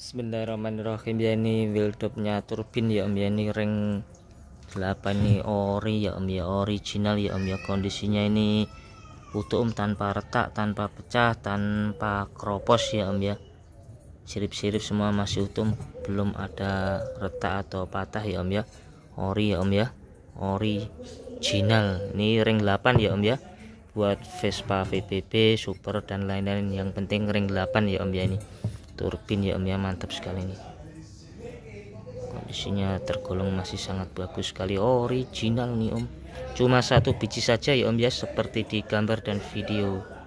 Bismillahirrahmanirrahim ya ini wildopnya turbin ya om ya ini ring 8 nih ori ya om ya original ya om ya kondisinya ini utuh om tanpa retak tanpa pecah tanpa kropos ya om ya sirip-sirip semua masih utuh belum ada retak atau patah ya om ya ori ya om ya original ini ring 8 ya om ya buat Vespa VBB super dan lain-lain yang penting ring 8 ya om ya ini turbin ya om ya mantap sekali ini kondisinya tergolong masih sangat bagus sekali original nih om cuma satu biji saja ya om ya seperti di gambar dan video